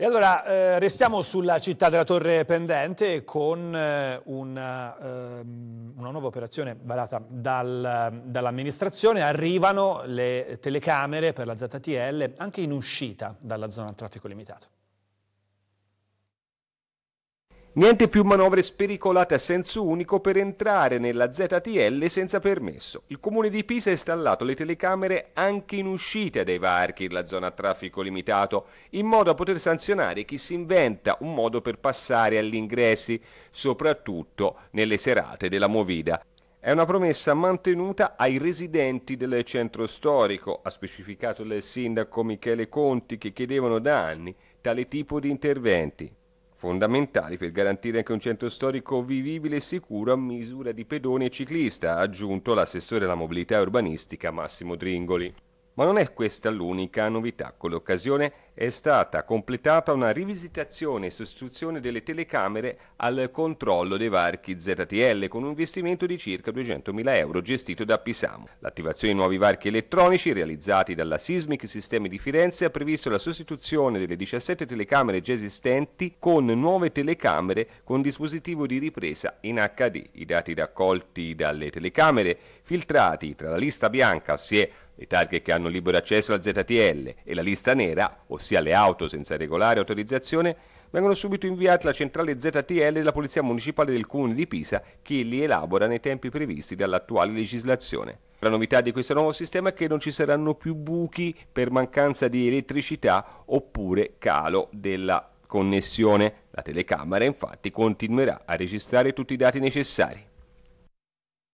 E allora eh, restiamo sulla città della Torre Pendente con eh, una, eh, una, nuova operazione varata dal, dall'amministrazione. Arrivano le telecamere per la ZTL anche in uscita dalla zona al traffico limitato. Niente più manovre spericolate a senso unico per entrare nella ZTL senza permesso. Il comune di Pisa ha installato le telecamere anche in uscita dai varchi, della zona a traffico limitato, in modo da poter sanzionare chi si inventa un modo per passare agli ingressi, soprattutto nelle serate della movida. È una promessa mantenuta ai residenti del centro storico, ha specificato il sindaco Michele Conti, che chiedevano da anni tale tipo di interventi fondamentali per garantire anche un centro storico vivibile e sicuro a misura di pedone e ciclista, ha aggiunto l'assessore alla mobilità urbanistica Massimo Dringoli. Ma non è questa l'unica novità. Con l'occasione è stata completata una rivisitazione e sostituzione delle telecamere al controllo dei varchi ZTL con un investimento di circa 200.000 euro gestito da Pisamo. L'attivazione di nuovi varchi elettronici realizzati dalla Sismic Sistemi di Firenze ha previsto la sostituzione delle 17 telecamere già esistenti con nuove telecamere con dispositivo di ripresa in HD. I dati raccolti dalle telecamere filtrati tra la lista bianca, ossia le targhe che hanno libero accesso al ZTL e la lista nera, ossia le auto senza regolare autorizzazione, vengono subito inviate alla centrale ZTL della Polizia Municipale del Comune di Pisa che li elabora nei tempi previsti dall'attuale legislazione. La novità di questo nuovo sistema è che non ci saranno più buchi per mancanza di elettricità oppure calo della connessione. La telecamera infatti continuerà a registrare tutti i dati necessari.